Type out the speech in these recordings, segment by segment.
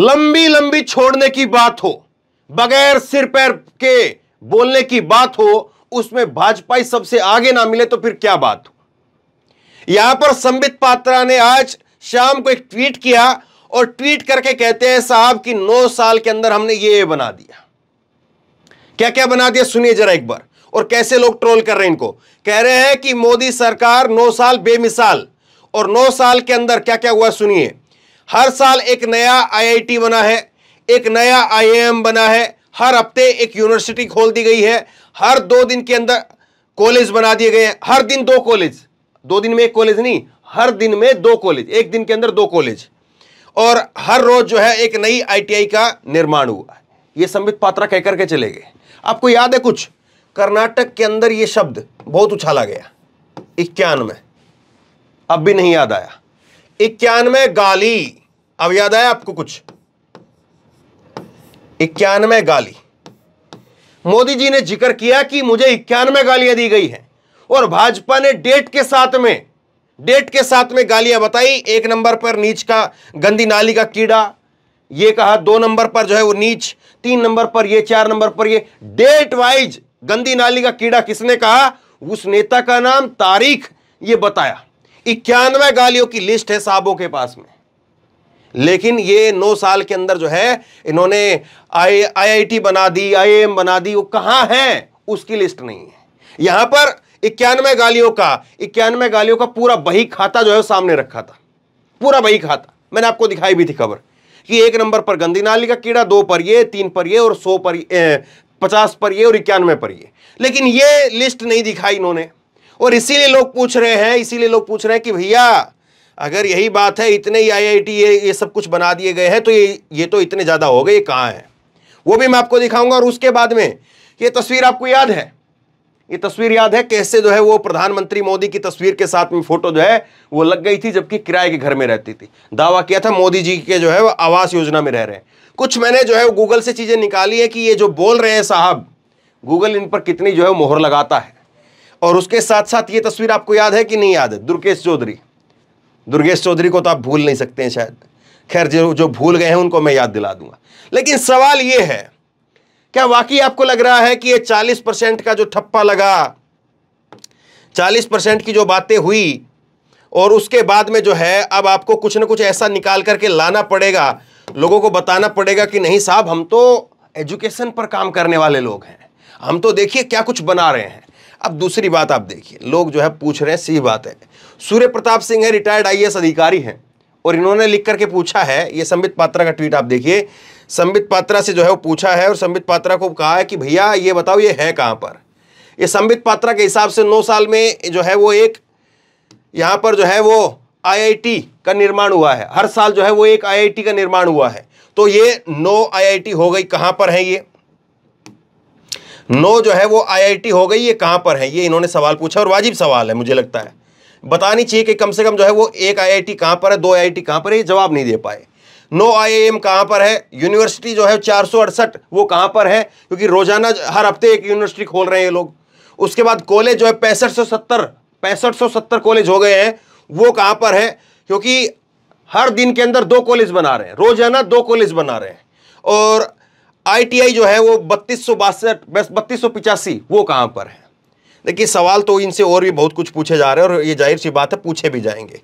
लंबी लंबी छोड़ने की बात हो बगैर सिर पैर के बोलने की बात हो उसमें भाजपा सबसे आगे ना मिले तो फिर क्या बात हो यहां पर संबित पात्रा ने आज शाम को एक ट्वीट किया और ट्वीट करके कहते हैं साहब कि नौ साल के अंदर हमने ये बना दिया क्या क्या बना दिया सुनिए जरा एक बार और कैसे लोग ट्रोल कर रहे हैं इनको कह रहे हैं कि मोदी सरकार नौ साल बेमिसाल और नौ साल के अंदर क्या क्या हुआ सुनिए हर साल एक नया आईआईटी बना है एक नया आईएएम बना है हर हफ्ते एक यूनिवर्सिटी खोल दी गई है हर दो दिन के अंदर कॉलेज बना दिए गए हैं हर दिन दो कॉलेज दो दिन में एक कॉलेज नहीं हर दिन में दो कॉलेज एक दिन के अंदर दो कॉलेज और हर रोज जो है एक नई आईटीआई का निर्माण हुआ ये संबित पात्रा कहकर के चले गए आपको याद है कुछ कर्नाटक के अंदर ये शब्द बहुत उछाला गया इक्यानवे अब भी नहीं याद आया इक्यानवे गाली अब याद आया आपको कुछ इक्यानवे गाली मोदी जी ने जिक्र किया कि मुझे इक्यानवे गालियां दी गई हैं और भाजपा ने डेट के साथ में डेट के साथ में गालियां बताई एक नंबर पर नीच का गंदी नाली का कीड़ा ये कहा दो नंबर पर जो है वो नीच तीन नंबर पर ये चार नंबर पर ये डेट वाइज गंदी नाली का कीड़ा किसने कहा उस नेता का नाम तारीख ये बताया इक्यानवे गालियों की लिस्ट है साहबों के पास में लेकिन ये नौ साल के अंदर जो है इन्होंने आई आईआईटी बना दी आईएएम बना दी वो कहां है उसकी लिस्ट नहीं है यहां पर इक्यानवे गालियों का इक्यानवे गालियों का पूरा बही खाता जो है सामने रखा था पूरा बही खाता मैंने आपको दिखाई भी थी खबर कि एक नंबर पर गंदी नाली का कीड़ा दो पर ये तीन पर ये और सौ पर ए, पचास पर ये और इक्यानवे पर ये लेकिन ये लिस्ट नहीं दिखाई इन्होंने और इसीलिए लोग पूछ रहे हैं इसीलिए लोग पूछ रहे हैं कि भैया अगर यही बात है इतने ही आईआईटी ये ये सब कुछ बना दिए गए हैं तो ये ये तो इतने ज़्यादा हो गए ये कहाँ हैं वो भी मैं आपको दिखाऊंगा और उसके बाद में ये तस्वीर आपको याद है ये तस्वीर याद है कैसे जो है वो प्रधानमंत्री मोदी की तस्वीर के साथ में फोटो जो है वो लग गई थी जबकि किराए के घर में रहती थी दावा किया था मोदी जी के जो है वो आवास योजना में रह रहे हैं कुछ मैंने जो है वो गूगल से चीज़ें निकाली है कि ये जो बोल रहे हैं साहब गूगल इन पर कितनी जो है मोहर लगाता है और उसके साथ साथ ये तस्वीर आपको याद है कि नहीं याद है दुर्गेश चौधरी दुर्गेश चौधरी को तो आप भूल नहीं सकते हैं शायद खैर जो जो भूल गए हैं उनको मैं याद दिला दूंगा लेकिन सवाल ये है क्या वाकई आपको लग रहा है कि ये 40 परसेंट का जो ठप्पा लगा 40 परसेंट की जो बातें हुई और उसके बाद में जो है अब आपको कुछ ना कुछ ऐसा निकाल करके लाना पड़ेगा लोगों को बताना पड़ेगा कि नहीं साहब हम तो एजुकेशन पर काम करने वाले लोग हैं हम तो देखिए क्या कुछ बना रहे हैं अब दूसरी बात आप देखिए लोग जो है पूछ रहे हैं सही बात है सूर्य प्रताप सिंह है रिटायर्ड आई अधिकारी हैं और इन्होंने लिख करके पूछा है ये संबित पात्रा का ट्वीट आप देखिए संबित पात्रा से जो है वो पूछा है और संबित पात्रा को कहा है कि भैया ये बताओ ये है कहाँ पर ये संबित पात्रा के हिसाब से नौ साल में जो है वो एक यहाँ पर जो है वो आईआईटी का निर्माण हुआ है हर साल जो है वो एक आईआईटी का निर्माण हुआ है तो ये नौ आईआईटी हो गई कहाँ पर है ये नौ जो है वो आईआईटी हो गई ये कहां पर है ये इन्होंने सवाल पूछा और वाजिब सवाल है मुझे लगता है बतानी चाहिए कि कम से कम जो है वो एक आईआईटी कहां पर है दो आईआईटी कहाँ पर है ये जवाब नहीं दे पाए नो आईआईएम कहाँ पर है यूनिवर्सिटी जो है चार वो कहां पर है क्योंकि रोजाना हर हफ्ते एक यूनिवर्सिटी खोल रहे हैं ये लोग उसके बाद कॉलेज जो है पैंसठ सौ सत्तर पैंसठ सौ सत्तर कॉलेज हो गए हैं वो कहाँ पर है क्योंकि हर दिन के अंदर दो कॉलेज बना रहे हैं रोजाना दो कॉलेज बना रहे हैं और आईटीआई जो है वो बत्तीस सौ बासठ बस बत्तीस सौ पिचासी वो कहाँ पर है देखिए सवाल तो इनसे और भी बहुत कुछ पूछे जा रहे हैं और ये जाहिर सी बात है पूछे भी जाएंगे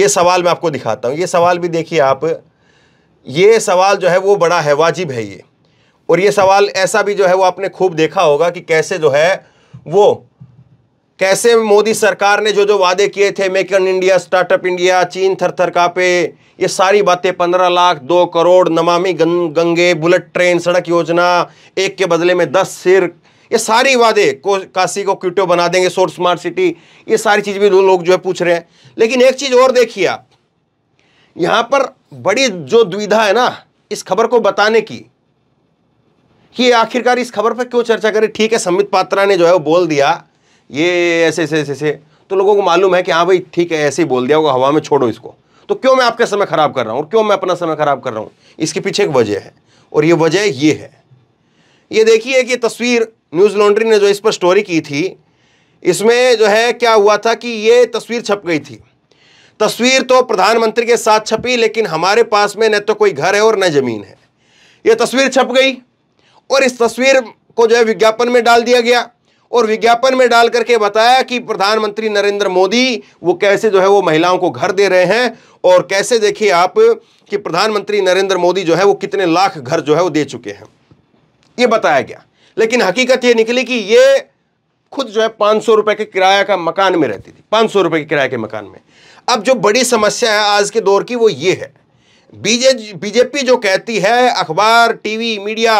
ये सवाल मैं आपको दिखाता हूँ ये सवाल भी देखिए आप ये सवाल जो है वो बड़ा है वाजिब है ये और ये सवाल ऐसा भी जो है वो आपने खूब देखा होगा कि कैसे जो है वो कैसे मोदी सरकार ने जो जो वादे किए थे make in India startup India चीन थर थर का पे ये सारी बातें पंद्रह लाख दो करोड़ नमामि गंगे बुलेट ट्रेन सड़क योजना एक के बदले में दस सिर ये सारी वादे को काशी को क्यूटो बना देंगे सोर स्मार्ट सिटी ये सारी चीज़ भी लोग जो है पूछ रहे हैं लेकिन एक चीज़ और देखिए आप यहाँ पर बड़ी जो दुविधा है ना इस खबर को बताने की कि आखिरकार इस खबर पर क्यों चर्चा करें ठीक है संबित पात्रा ने जो है वो बोल दिया ये ऐसे ऐसे ऐसे ऐसे तो लोगों को मालूम है कि हाँ भाई ठीक है ऐसे ही बोल दिया होगा हवा में छोड़ो इसको तो क्यों मैं आपका समय ख़राब कर रहा हूँ और क्यों मैं अपना समय ख़राब कर रहा हूँ इसके पीछे एक वजह है और ये वजह ये है ये देखिए कि तस्वीर न्यूज़ लॉन्ड्री ने जो इस पर स्टोरी की थी इसमें जो है क्या हुआ था कि ये तस्वीर छप गई थी तस्वीर तो प्रधानमंत्री के साथ छपी लेकिन हमारे पास में न तो कोई घर है और न ज़मीन है ये तस्वीर छप गई और इस तस्वीर को जो है विज्ञापन में डाल दिया गया और विज्ञापन में डाल करके बताया कि प्रधानमंत्री नरेंद्र मोदी वो कैसे जो है वो महिलाओं को घर दे रहे हैं और कैसे देखिए आप कि प्रधानमंत्री नरेंद्र मोदी जो है वो कितने लाख घर जो है वो दे चुके हैं ये बताया गया लेकिन हकीकत ये निकली कि ये खुद जो है पाँच सौ के किराया का मकान में रहती थी पाँच सौ के किराए के मकान में अब जो बड़ी समस्या है आज के दौर की वो ये है बीजे बीजेपी जो कहती है अखबार टीवी मीडिया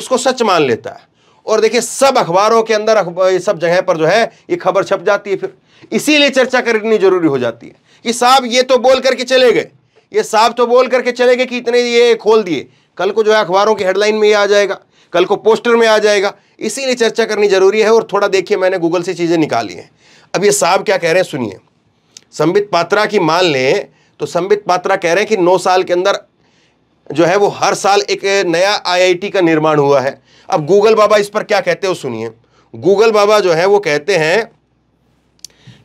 उसको सच मान लेता है और देखिए सब अखबारों के अंदर अखबार, सब जगह पर जो है ये खबर छप जाती है फिर इसीलिए चर्चा करनी जरूरी हो जाती है कि साहब ये तो बोल करके चले गए ये साहब तो बोल करके चले गए कि इतने ये खोल दिए कल को जो है अखबारों की हेडलाइन में ये आ जाएगा कल को पोस्टर में आ जाएगा इसीलिए चर्चा करनी जरूरी है और थोड़ा देखिए मैंने गूगल से चीज़ें निकाली हैं अब ये साहब क्या कह रहे हैं सुनिए संबित पात्रा की मान लें तो संबित पात्रा कह रहे हैं कि नौ साल के अंदर जो है वो हर साल एक नया आईआईटी का निर्माण हुआ है अब गूगल बाबा इस पर क्या कहते हो सुनिए गूगल बाबा जो है वो कहते हैं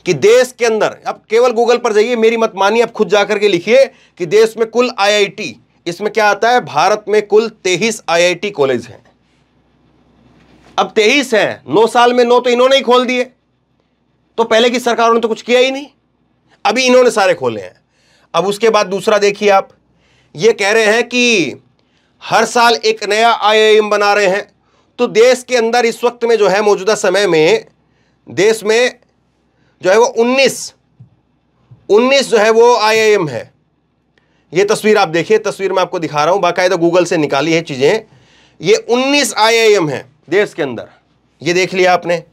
कि देश के अंदर अब केवल गूगल पर जाइए मेरी मत मानिए आप खुद जाकर के लिखिए कि देश में कुल आईआईटी इसमें क्या आता है भारत में कुल तेईस आईआईटी कॉलेज हैं अब तेईस हैं नौ साल में नौ तो इन्होंने ही खोल दिए तो पहले की सरकारों ने तो कुछ किया ही नहीं अभी इन्होंने सारे खोले हैं अब उसके बाद दूसरा देखिए आप ये कह रहे हैं कि हर साल एक नया आई बना रहे हैं तो देश के अंदर इस वक्त में जो है मौजूदा समय में देश में जो है वो 19 19 जो है वो आई है ये तस्वीर आप देखिए तस्वीर मैं आपको दिखा रहा हूँ बाकायदा गूगल से निकाली है चीज़ें ये 19 आई है देश के अंदर ये देख लिया आपने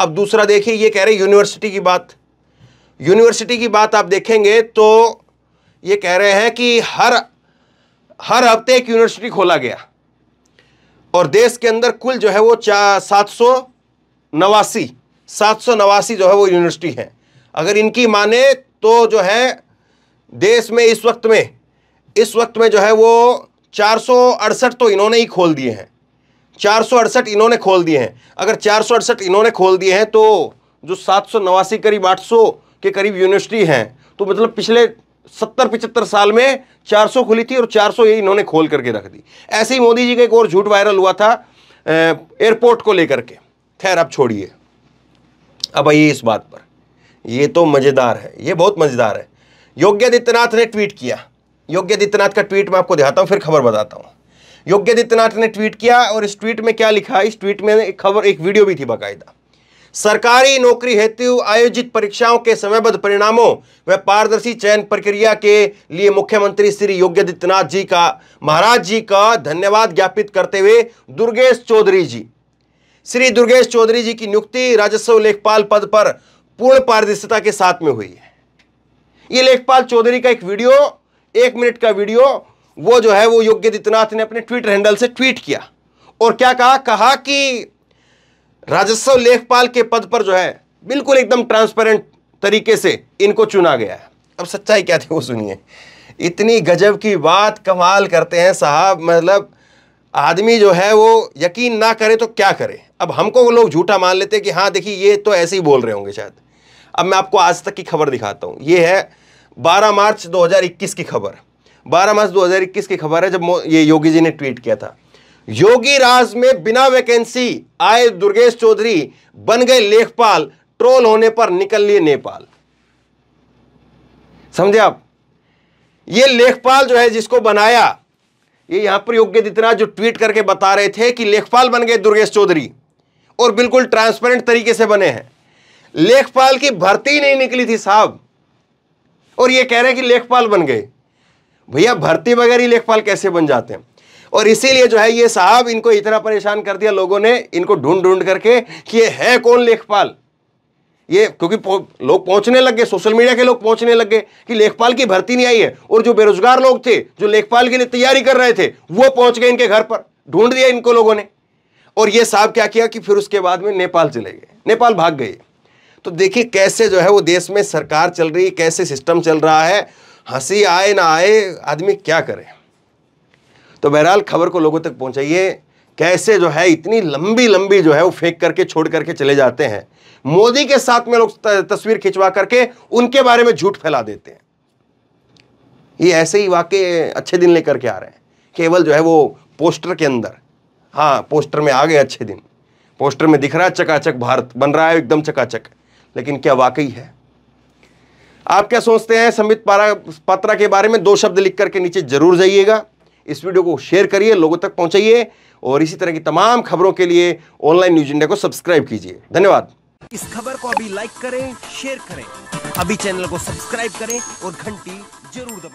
अब दूसरा देखिए ये कह रहे यूनिवर्सिटी की बात यूनिवर्सिटी की बात आप देखेंगे तो ये कह रहे हैं कि हर हर हफ्ते एक यूनिवर्सिटी खोला गया और देश के अंदर कुल जो है वो चा सात सौ नवासी सात सौ नवासी जो है वो यूनिवर्सिटी हैं अगर इनकी माने तो जो है देश में इस वक्त में इस वक्त में जो है वो चार सौ अड़सठ तो इन्होंने ही खोल दिए हैं चार सौ अड़सठ इन्होंने खोल दिए हैं अगर चार सौ अड़सठ इन्होंने खोल दिए हैं तो जो सात सौ नवासी करीब आठ सौ के करीब यूनिवर्सिटी हैं तो मतलब पिछले सत्तर पिचहत्तर साल में 400 खुली थी और 400 ये इन्होंने खोल करके रख दी ऐसे ही मोदी जी का एक और झूठ वायरल हुआ था एयरपोर्ट को लेकर के खैर अब छोड़िए अब आइए इस बात पर यह तो मज़ेदार है यह बहुत मज़ेदार है योगी आदित्यनाथ ने ट्वीट किया योगी आदित्यनाथ का ट्वीट मैं आपको दिखाता हूं फिर खबर बताता हूं योगी आदित्यनाथ ने ट्वीट किया और इस ट्वीट में क्या लिखा इस ट्वीट में एक खबर एक वीडियो भी थी बाकायदा सरकारी नौकरी हेतु आयोजित परीक्षाओं के समयबद्ध परिणामों व पारदर्शी चयन प्रक्रिया के लिए मुख्यमंत्री श्री योगी आदित्यनाथ जी का महाराज जी का धन्यवाद ज्ञापित करते हुए दुर्गेश चौधरी जी श्री दुर्गेश चौधरी जी की नियुक्ति राजस्व लेखपाल पद पर पूर्ण पारदर्शिता के साथ में हुई है ये लेखपाल चौधरी का एक वीडियो एक मिनट का वीडियो वो जो है वो योगी आदित्यनाथ ने अपने ट्विटर हैंडल से ट्वीट किया और क्या कहा कहा कि राजस्व लेखपाल के पद पर जो है बिल्कुल एकदम ट्रांसपेरेंट तरीके से इनको चुना गया है अब सच्चाई क्या थी वो सुनिए इतनी गजब की बात कमाल करते हैं साहब मतलब आदमी जो है वो यकीन ना करे तो क्या करे अब हमको वो लोग झूठा मान लेते हैं कि हाँ देखिए ये तो ऐसे ही बोल रहे होंगे शायद अब मैं आपको आज तक की खबर दिखाता हूँ ये है 12 मार्च 2021 की खबर 12 मार्च 2021 की खबर है जब ये योगी जी ने ट्वीट किया था योगी राज में बिना वैकेंसी आए दुर्गेश चौधरी बन गए लेखपाल ट्रोल होने पर निकल लिए नेपाल समझे आप ये लेखपाल जो है जिसको बनाया ये यहां पर योग्यदित्यनाथ जो ट्वीट करके बता रहे थे कि लेखपाल बन गए दुर्गेश चौधरी और बिल्कुल ट्रांसपेरेंट तरीके से बने हैं लेखपाल की भर्ती नहीं निकली थी साहब और ये कह रहे हैं कि लेखपाल बन गए भैया भर्ती वगैरह ही लेखपाल कैसे बन जाते हैं और इसीलिए जो है ये साहब इनको इतना परेशान कर दिया लोगों ने इनको ढूंढ ढूंढ करके कि ये है कौन लेखपाल ये क्योंकि लोग पहुंचने लग गए सोशल मीडिया के लोग पहुंचने लग गए कि लेखपाल की भर्ती नहीं आई है और जो बेरोजगार लोग थे जो लेखपाल के लिए तैयारी कर रहे थे वो पहुंच गए इनके घर पर ढूंढ दिया इनको लोगों ने और ये साहब क्या किया कि फिर उसके बाद में नेपाल चले गए नेपाल भाग गए तो देखिए कैसे जो है वो देश में सरकार चल रही है कैसे सिस्टम चल रहा है हंसी आए ना आए आदमी क्या करे तो बहरहाल खबर को लोगों तक पहुंचाइए कैसे जो है इतनी लंबी लंबी जो है वो फेंक करके छोड़ करके चले जाते हैं मोदी के साथ में लोग तस्वीर खिंचवा करके उनके बारे में झूठ फैला देते हैं ये ऐसे ही वाक्य अच्छे दिन लेकर के आ रहे हैं केवल जो है वो पोस्टर के अंदर हाँ पोस्टर में आ गए अच्छे दिन पोस्टर में दिख रहा है चकाचक भारत बन रहा है एकदम चकाचक लेकिन क्या वाकई है आप क्या सोचते हैं संबित पारा पात्रा के बारे में दो शब्द लिख करके नीचे जरूर जाइएगा इस वीडियो को शेयर करिए लोगों तक पहुंचाइए और इसी तरह की तमाम खबरों के लिए ऑनलाइन न्यूज इंडिया को सब्सक्राइब कीजिए धन्यवाद इस खबर को अभी लाइक करें शेयर करें अभी चैनल को सब्सक्राइब करें और घंटी जरूर दबाए